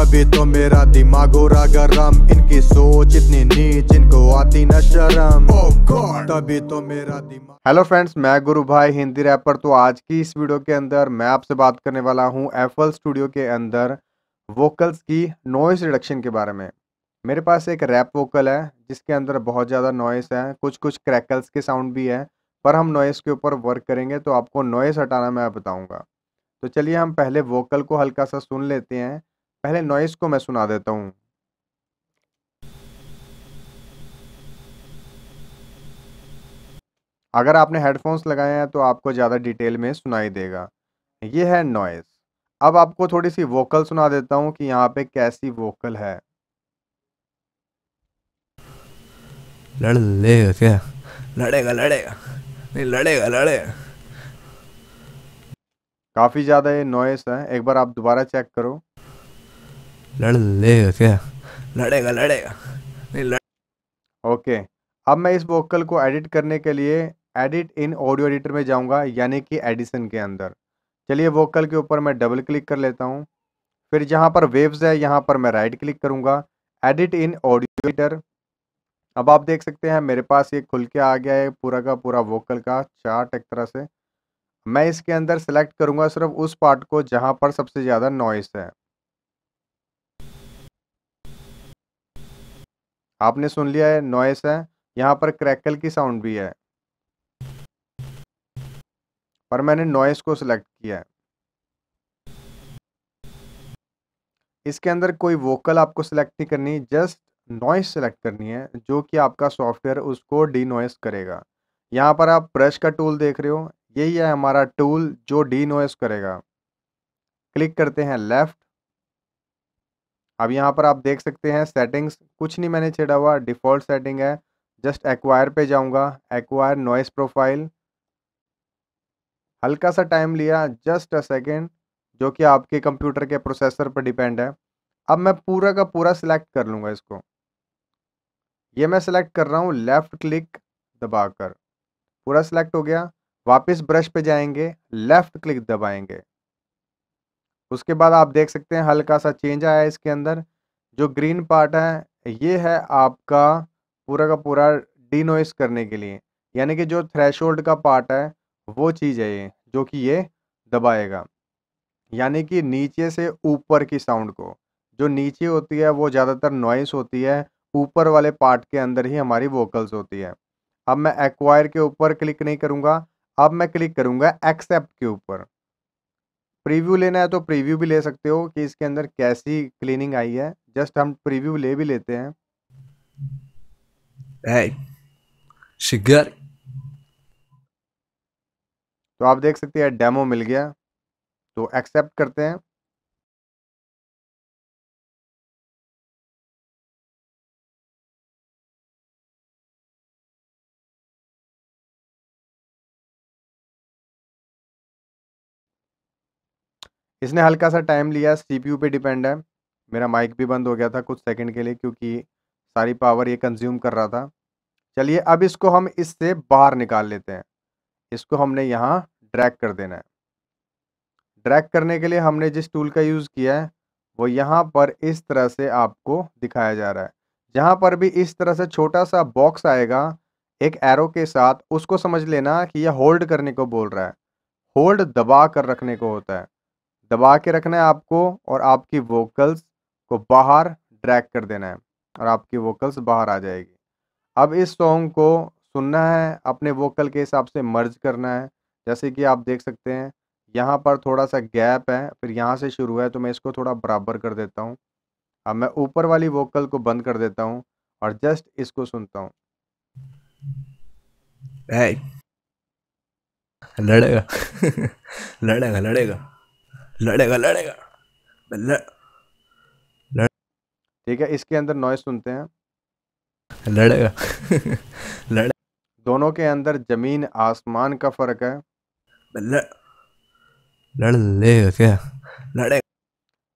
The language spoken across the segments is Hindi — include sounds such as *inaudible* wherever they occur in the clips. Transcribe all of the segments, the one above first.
तभी तो मेरा दिमाग हो रहा गरम इनकी सोच इतनी नीच इनको आती न शर्म oh तभी तो मेरा दिमाग हेलो फ्रेंड्स मैं गुरु भाई हिंदी रैपर तो आज की इस वीडियो के अंदर मैं आपसे बात करने वाला हूँ एफल स्टूडियो के अंदर वोकल्स की नॉइस रिडक्शन के बारे में मेरे पास एक रैप वोकल है जिसके अंदर बहुत ज़्यादा नॉइस है कुछ कुछ क्रैकल्स के साउंड भी है पर हम नॉइस के ऊपर वर्क करेंगे तो आपको नॉइस हटाना मैं बताऊंगा तो चलिए हम पहले वोकल को हल्का सा सुन लेते हैं पहले नॉइस को मैं सुना देता हूँ अगर आपने हेडफोन्स लगाए हैं तो आपको ज़्यादा डिटेल में सुनाई देगा ये है नॉइस अब आपको थोड़ी सी वोकल सुना देता हूँ कि यहाँ पे कैसी वोकल है लड़ लेगा क्या लड़ेगा लड़ेगा नहीं लड़ेगा लड़ेगा काफ़ी ज़्यादा ये नॉइस है एक बार आप दोबारा चेक करो लड़ लेगा क्या लड़ेगा लड़ेगा नहीं लड़ ओके अब मैं इस वोकल को एडिट करने के लिए एडिट इन ऑडियो एडिटर में जाऊंगा यानी कि एडिशन के अंदर चलिए वोकल के ऊपर मैं डबल क्लिक कर लेता हूं फिर जहां पर वेव्स है यहां पर मैं राइट क्लिक करूंगा एडिट इन ऑडियो एडिटर अब आप देख सकते हैं मेरे पास ये खुल के आ गया है पूरा का पूरा वोकल का चार्ट एक तरह से मैं इसके अंदर सेलेक्ट करूंगा सिर्फ उस पार्ट को जहां पर सबसे ज़्यादा नॉइस है आपने सुन लिया है नॉइस है यहाँ पर क्रैकल की साउंड भी है पर मैंने नॉइस को सिलेक्ट किया है इसके अंदर कोई वोकल आपको सिलेक्ट नहीं करनी जस्ट नॉइस सिलेक्ट करनी है जो कि आपका सॉफ्टवेयर उसको डी नॉइस करेगा यहाँ पर आप ब्रश का टूल देख रहे हो यही है हमारा टूल जो डी नॉइस करेगा क्लिक करते हैं लेफ़्ट अब यहाँ पर आप देख सकते हैं सेटिंग्स कुछ नहीं मैंने छेड़ा हुआ डिफ़ॉल्ट सेटिंग है जस्ट एक्वायर पे जाऊँगा एक्वायर नॉइस प्रोफाइल हल्का सा टाइम लिया जस्ट अ सेकेंड जो कि आपके कंप्यूटर के प्रोसेसर पर डिपेंड है अब मैं पूरा का पूरा सिलेक्ट कर लूँगा इसको ये मैं सिलेक्ट कर रहा हूँ लेफ़्ट क्लिक दबाकर पूरा सिलेक्ट हो गया वापस ब्रश पे जाएंगे लेफ़्ट क्लिक दबाएंगे उसके बाद आप देख सकते हैं हल्का सा चेंज आया है इसके अंदर जो ग्रीन पार्ट है ये है आपका पूरा का पूरा डिनोइस करने के लिए यानी कि जो थ्रेश का पार्ट है वो चीज़ है ये जो कि ये दबाएगा यानी कि नीचे से ऊपर की साउंड को जो नीचे होती है वो ज़्यादातर नॉइस होती है ऊपर वाले पार्ट के अंदर ही हमारी वोकल्स होती है अब मैं एक्वायर के ऊपर क्लिक नहीं करूँगा अब मैं क्लिक करूँगा एक्सेप्ट के ऊपर प्रीव्यू लेना है तो प्रीव्यू भी ले सकते हो कि इसके अंदर कैसी क्लीनिंग आई है जस्ट हम प्रीव्यू ले भी लेते हैं शिगर तो आप देख सकते हैं डेमो मिल गया तो एक्सेप्ट करते हैं इसने हल्का सा टाइम लिया सीपीयू पे डिपेंड है मेरा माइक भी बंद हो गया था कुछ सेकंड के लिए क्योंकि सारी पावर ये कंज्यूम कर रहा था चलिए अब इसको हम इससे बाहर निकाल लेते हैं इसको हमने यहाँ ड्रैग कर देना है ड्रैग करने के लिए हमने जिस टूल का यूज़ किया है वो यहाँ पर इस तरह से आपको दिखाया जा रहा है जहाँ पर भी इस तरह से छोटा सा बॉक्स आएगा एक एरो के साथ उसको समझ लेना कि यह होल्ड करने को बोल रहा है होल्ड दबा कर रखने को होता है दबा के रखना है आपको और आपकी वोकल्स को बाहर ड्रैग कर देना है और आपकी वोकल्स बाहर आ जाएगी अब इस सॉन्ग को सुनना है अपने वोकल के हिसाब से मर्ज करना है जैसे कि आप देख सकते हैं यहाँ पर थोड़ा सा गैप है फिर यहाँ से शुरू है तो मैं इसको थोड़ा बराबर कर देता हूँ अब मैं ऊपर वाली वोकल को बंद कर देता हूँ और जस्ट इसको सुनता हूँ *laughs* लड़ेगा लड़ेगा लड़ेगा लड़ेगा लड़ेगा ठीक है इसके अंदर नॉइस सुनते हैं लड़ेगा *laughs* लड़े दोनों के अंदर जमीन आसमान का फर्क है लड़ लेगा क्या लड़ेगा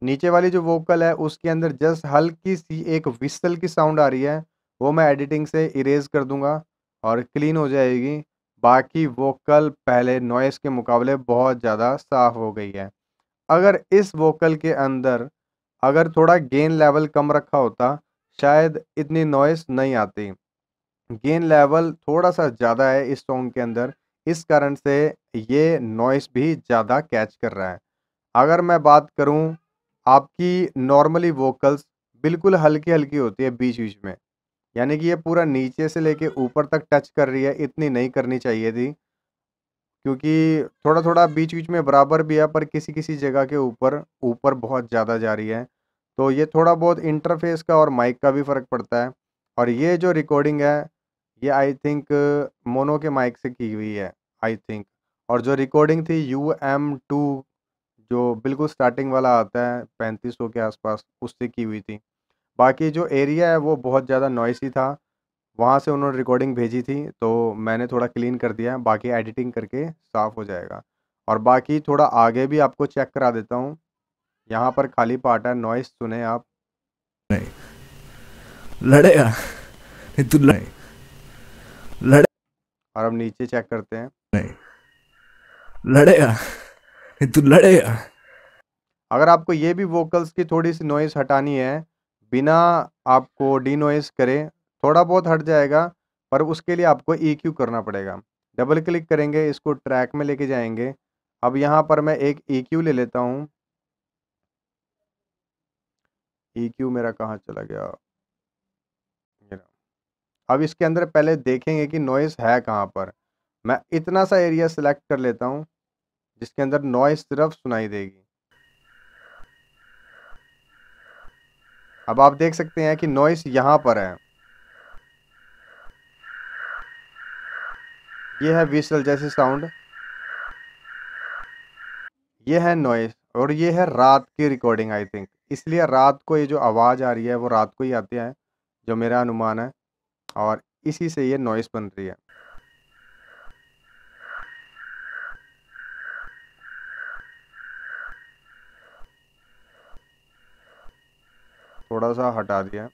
नीचे वाली जो वोकल है उसके अंदर जस्ट हल्की सी एक विस्तल की साउंड आ रही है वो मैं एडिटिंग से इरेज कर दूंगा और क्लीन हो जाएगी बाकी वोकल पहले नॉइस के मुकाबले बहुत ज़्यादा साफ हो गई है अगर इस वोकल के अंदर अगर थोड़ा गेन लेवल कम रखा होता शायद इतनी नॉइस नहीं आती गेन लेवल थोड़ा सा ज़्यादा है इस सॉन्ग के अंदर इस कारण से ये नॉइस भी ज़्यादा कैच कर रहा है अगर मैं बात करूं आपकी नॉर्मली वोकल्स बिल्कुल हल्की हल्की होती है बीच बीच में यानी कि ये पूरा नीचे से लेके ऊपर तक टच कर रही है इतनी नहीं करनी चाहिए थी क्योंकि थोड़ा थोड़ा बीच बीच में बराबर भी है पर किसी किसी जगह के ऊपर ऊपर बहुत ज़्यादा जा रही है तो ये थोड़ा बहुत इंटरफेस का और माइक का भी फ़र्क पड़ता है और ये जो रिकॉर्डिंग है ये आई थिंक मोनो के माइक से की हुई है आई थिंक और जो रिकॉर्डिंग थी यू एम टू जो बिल्कुल स्टार्टिंग वाला आता है पैंतीस सौ के आसपास उससे की हुई थी बाकी जो एरिया है वो बहुत ज़्यादा नॉइसी था वहाँ से उन्होंने रिकॉर्डिंग भेजी थी तो मैंने थोड़ा क्लीन कर दिया बाकी एडिटिंग करके साफ़ हो जाएगा और बाकी थोड़ा आगे भी आपको चेक करा देता हूँ यहाँ पर खाली पार्ट है नॉइस सुने आप नहीं लड़ेगा नहीं तू लड़े लड़े और अब नीचे चेक करते हैं नहीं लड़ेगा नहीं तू लड़ेगा अगर आपको ये भी वोकल्स की थोड़ी सी नॉइस हटानी है बिना आपको डी नॉइस करे थोड़ा बहुत हट जाएगा पर उसके लिए आपको ई e क्यू करना पड़ेगा डबल क्लिक करेंगे इसको ट्रैक में लेके जाएंगे अब यहाँ पर मैं एक ई e क्यू ले लेता हूँ ई e क्यू मेरा कहाँ चला गया अब इसके अंदर पहले देखेंगे कि नॉइस है कहाँ पर मैं इतना सा एरिया सेलेक्ट कर लेता हूँ जिसके अंदर नॉइस सिर्फ सुनाई देगी अब आप देख सकते हैं कि नॉइस यहाँ पर है ये है विसल जैसी साउंड ये है नॉइस और ये है रात की रिकॉर्डिंग आई थिंक इसलिए रात को ये जो आवाज़ आ रही है वो रात को ही आती है जो मेरा अनुमान है और इसी से ये नॉइस बन रही है थोड़ा सा हटा दिया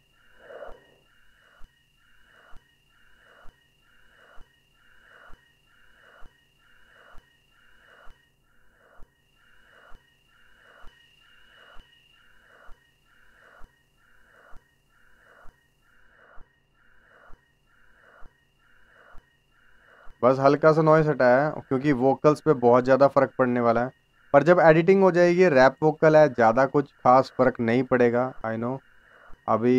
बस हल्का सा नॉइस हटाया क्योंकि वोकल्स पे बहुत ज़्यादा फ़र्क पड़ने वाला है पर जब एडिटिंग हो जाएगी रैप वोकल है ज़्यादा कुछ खास फ़र्क नहीं पड़ेगा आई नो अभी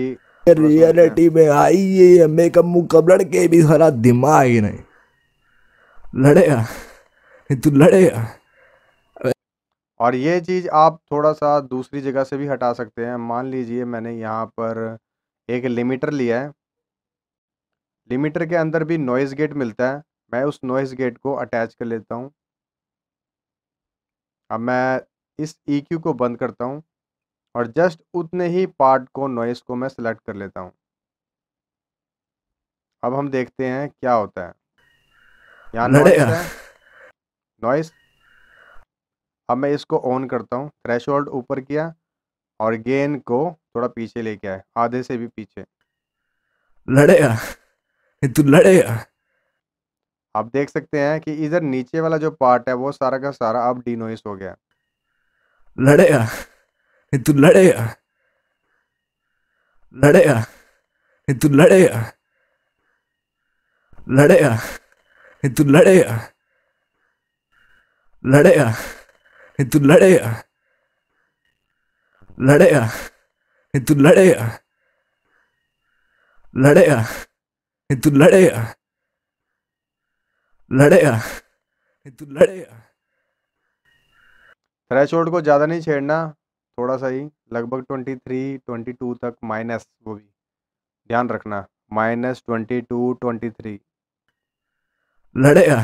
रियलिटी में आई ये मेकअप मुकअप लड़के भी सारा दिमाग ही नहीं लड़ेगा तू लड़ेगा और ये चीज़ आप थोड़ा सा दूसरी जगह से भी हटा सकते हैं मान लीजिए मैंने यहाँ पर एक लिमिटर लिया है लिमिटर के अंदर भी नॉइज़ गेट मिलता है मैं उस नॉइज़ गेट को अटैच कर लेता हूँ अब मैं इस ई e को बंद करता हूँ और जस्ट उतने ही पार्ट को नॉइस को मैं सेलेक्ट कर लेता हूँ अब हम देखते हैं क्या होता है यहाँ नॉइस अब मैं इसको ऑन करता हूँ थ्रेश ऊपर किया और गेन को थोड़ा पीछे लेके आए आधे से भी पीछे लड़ेगा तू लड़ेगा आप देख सकते हैं कि इधर नीचे वाला जो पार्ट है वो सारा का सारा अब डिनोइस हो गया लड़ेगा तू लड़ेगा लड़ेगा तू लड़ेगा लड़ेगा तू लड़ेगा लड़ेगा तू लड़ेगा लड़ेगा तू लड़ेगा लड़ेगा तू लड़ेगा लड़ेगा तू लड़ेगा थ्रेशोल्ड को ज़्यादा नहीं छेड़ना थोड़ा सा ही लगभग ट्वेंटी थ्री ट्वेंटी टू तक माइनस वो भी ध्यान रखना minus twenty two twenty three लड़ेगा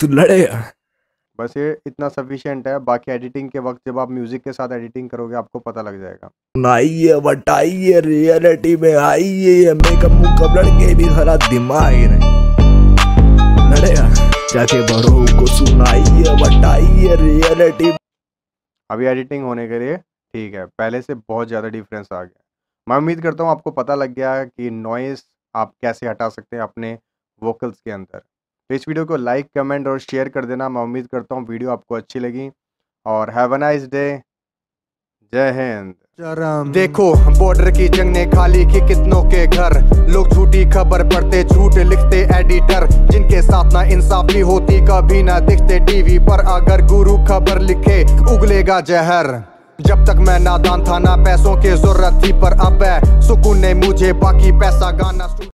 तू लड़ेगा बस ये इतना सफिशियंट है बाकी एडिटिंग के वक्त जब आप म्यूजिक के साथ एडिटिंग करोगे आपको पता लग जाएगा आइए बट आइए रियलिटी में आइए मेकअप मुकअप लड़के भी खरा दिमाग ही नहीं जाके बड़ों को सुनाइए बताइए रियलिटी अभी एडिटिंग होने के लिए ठीक है पहले से बहुत ज़्यादा डिफरेंस आ गया मैं उम्मीद करता हूँ आपको पता लग गया कि नॉइस आप कैसे हटा सकते हैं अपने वोकल्स के अंदर तो इस वीडियो को लाइक कमेंट और शेयर कर देना मैं उम्मीद करता हूँ वीडियो आपको अच्छी लगी और हैव अ नाइस डे जय हिंद देखो बॉर्डर की जंग ने खाली की कितनों के घर लोग झूठी खबर पढ़ते झूठ लिखते एडिटर जिनके साथ ना इंसाफी होती कभी ना दिखते टीवी पर अगर गुरु खबर लिखे उगलेगा जहर जब तक मैं नादान था ना पैसों की जरूरत थी पर अब सुकून ने मुझे बाकी पैसा गाना